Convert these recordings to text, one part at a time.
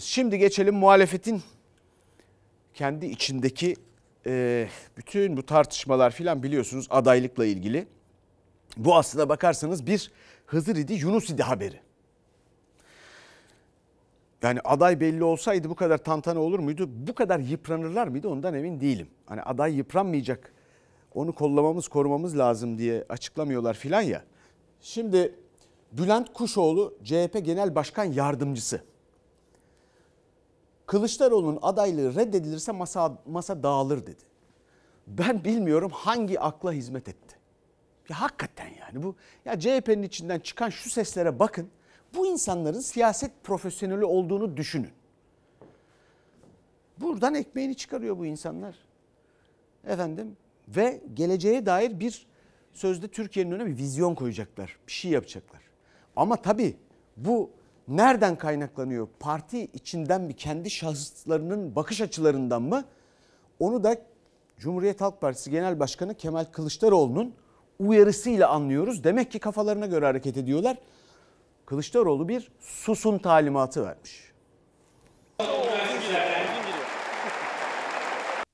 Şimdi geçelim muhalefetin kendi içindeki e, bütün bu tartışmalar filan biliyorsunuz adaylıkla ilgili. Bu aslına bakarsanız bir Hızır idi Yunus idi haberi. Yani aday belli olsaydı bu kadar tantana olur muydu? Bu kadar yıpranırlar mıydı ondan emin değilim. Hani aday yıpranmayacak onu kollamamız korumamız lazım diye açıklamıyorlar filan ya. Şimdi Bülent Kuşoğlu CHP Genel Başkan Yardımcısı. Kılıçdaroğlu'nun adaylığı reddedilirse masa, masa dağılır dedi. Ben bilmiyorum hangi akla hizmet etti. Ya hakikaten yani bu ya CHP'nin içinden çıkan şu seslere bakın. Bu insanların siyaset profesyoneli olduğunu düşünün. Buradan ekmeğini çıkarıyor bu insanlar. Efendim ve geleceğe dair bir sözde Türkiye'nin önüne bir vizyon koyacaklar. Bir şey yapacaklar. Ama tabii bu nereden kaynaklanıyor? Parti içinden mi kendi şahıslarının bakış açılarından mı? Onu da Cumhuriyet Halk Partisi Genel Başkanı Kemal Kılıçdaroğlu'nun uyarısıyla anlıyoruz. Demek ki kafalarına göre hareket ediyorlar. Kılıçdaroğlu bir susun talimatı vermiş.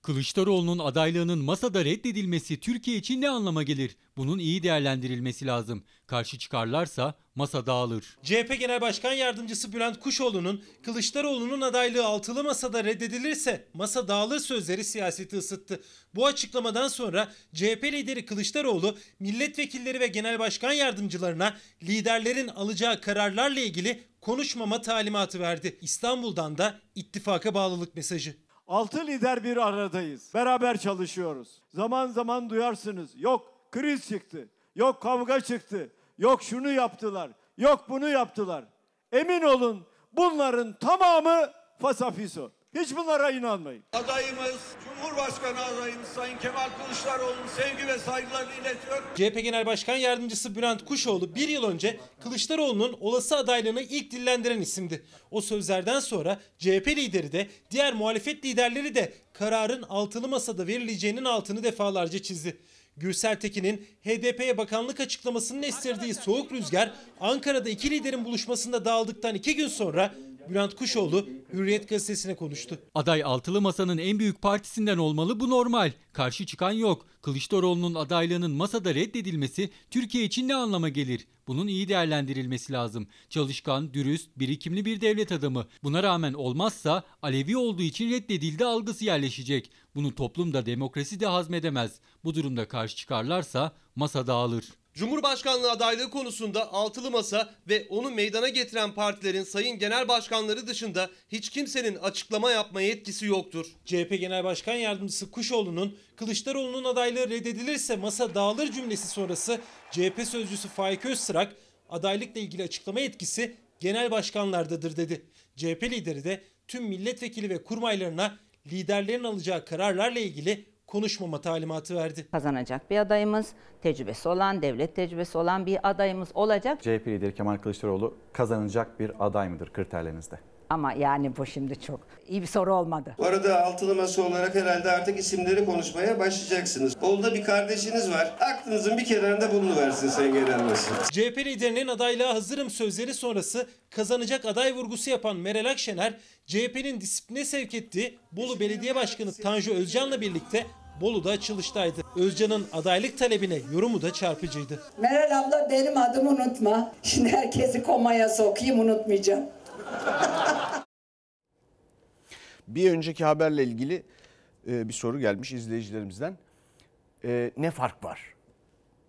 Kılıçdaroğlu'nun adaylığının masada reddedilmesi Türkiye için ne anlama gelir? Bunun iyi değerlendirilmesi lazım. Karşı çıkarlarsa masa dağılır. CHP Genel Başkan Yardımcısı Bülent Kuşoğlu'nun Kılıçdaroğlu'nun adaylığı altılı masada reddedilirse masa dağılır sözleri siyaseti ısıttı. Bu açıklamadan sonra CHP lideri Kılıçdaroğlu milletvekilleri ve genel başkan yardımcılarına liderlerin alacağı kararlarla ilgili konuşmama talimatı verdi. İstanbul'dan da ittifaka bağlılık mesajı. Altı lider bir aradayız. Beraber çalışıyoruz. Zaman zaman duyarsınız. Yok kriz çıktı. Yok kavga çıktı. Yok şunu yaptılar. Yok bunu yaptılar. Emin olun bunların tamamı fasafiso. Hiç bunlara inanmayın. Adayımız Cumhurbaşkanı adayımız Sayın Kemal Kılıçdaroğlu'nun sevgi ve saygılarını iletiyor. CHP Genel Başkan Yardımcısı Bülent Kuşoğlu bir yıl önce Kılıçdaroğlu'nun olası adaylığını ilk dillendiren isimdi. O sözlerden sonra CHP lideri de diğer muhalefet liderleri de kararın altılı masada verileceğinin altını defalarca çizdi. Gürsel Tekin'in HDP'ye bakanlık açıklamasının estirdiği soğuk rüzgar Ankara'da iki liderin buluşmasında dağıldıktan iki gün sonra Bülent Kuşoğlu Hürriyet gazetesine konuştu. Aday altılı masanın en büyük partisinden olmalı bu normal. Karşı çıkan yok. Kılıçdaroğlu'nun adaylığının masada reddedilmesi Türkiye için ne anlama gelir? Bunun iyi değerlendirilmesi lazım. Çalışkan, dürüst, birikimli bir devlet adamı. Buna rağmen olmazsa Alevi olduğu için reddedildi algısı yerleşecek. Bunu toplumda demokrasi de hazmedemez. Bu durumda karşı çıkarlarsa masa dağılır. Cumhurbaşkanlığı adaylığı konusunda altılı masa ve onu meydana getiren partilerin sayın genel başkanları dışında hiç kimsenin açıklama yapma yetkisi yoktur. CHP Genel Başkan Yardımcısı Kuşoğlu'nun Kılıçdaroğlu'nun adaylığı reddedilirse masa dağılır cümlesi sonrası CHP sözcüsü Faik Öztrak adaylıkla ilgili açıklama yetkisi genel başkanlardadır dedi. CHP lideri de tüm milletvekili ve kurmaylarına liderlerin alacağı kararlarla ilgili konuşmama talimatı verdi. Kazanacak bir adayımız, tecrübesi olan, devlet tecrübesi olan bir adayımız olacak. CHP lideri Kemal Kılıçdaroğlu kazanacak bir aday mıdır kriterlerinizde? Ama yani bu şimdi çok iyi bir soru olmadı. Bu arada altılı masa olarak herhalde artık isimleri konuşmaya başlayacaksınız. Olda bir kardeşiniz var. Aklınızın bir kenarında bulunuversin Sayın Genel Başkan. CHP liderinin adaylığa hazırım sözleri sonrası kazanacak aday vurgusu yapan Meral Akşener, CHP'nin disipline sevk ettiği Bolu Belediye Başkanı Tanju Özcan'la birlikte Bolu'da açılıştaydı. Özcan'ın adaylık talebine yorumu da çarpıcıydı. Meral abla benim adımı unutma. Şimdi herkesi komaya sokayım unutmayacağım. bir önceki haberle ilgili e, bir soru gelmiş izleyicilerimizden. E, ne fark var?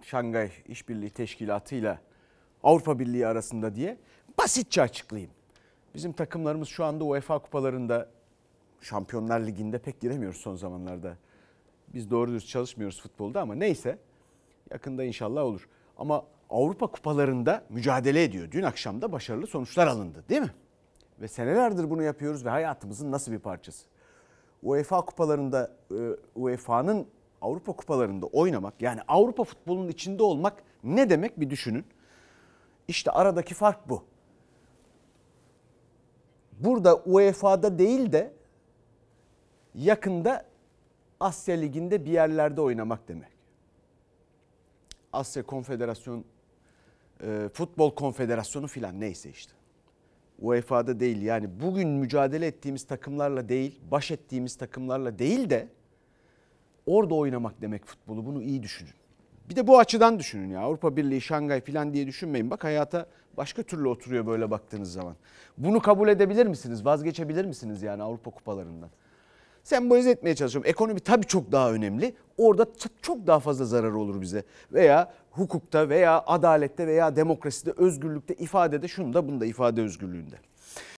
Şangay İşbirliği Teşkilatı ile Avrupa Birliği arasında diye basitçe açıklayayım. Bizim takımlarımız şu anda UEFA kupalarında Şampiyonlar Ligi'nde pek giremiyoruz son zamanlarda. Biz doğru düz çalışmıyoruz futbolda ama neyse yakında inşallah olur. Ama Avrupa kupalarında mücadele ediyor. Dün akşam da başarılı sonuçlar alındı değil mi? Ve senelerdir bunu yapıyoruz ve hayatımızın nasıl bir parçası. UEFA kupalarında e, UEFA'nın Avrupa kupalarında oynamak yani Avrupa futbolunun içinde olmak ne demek bir düşünün. İşte aradaki fark bu. Burada UEFA'da değil de yakında Asya Ligi'nde bir yerlerde oynamak demek. Asya Konfederasyon e, Futbol Konfederasyonu filan neyse işte. UEFA'da değil yani bugün mücadele ettiğimiz takımlarla değil, baş ettiğimiz takımlarla değil de orada oynamak demek futbolu. Bunu iyi düşünün. Bir de bu açıdan düşünün ya Avrupa Birliği, Şangay filan diye düşünmeyin. Bak hayata başka türlü oturuyor böyle baktığınız zaman. Bunu kabul edebilir misiniz? Vazgeçebilir misiniz yani Avrupa kupalarından? sembolize etmeye çalışıyorum. Ekonomi tabii çok daha önemli. Orada çok daha fazla zarar olur bize. Veya hukukta veya adalette veya demokraside, özgürlükte, ifadede, şunu da bunu da ifade özgürlüğünde.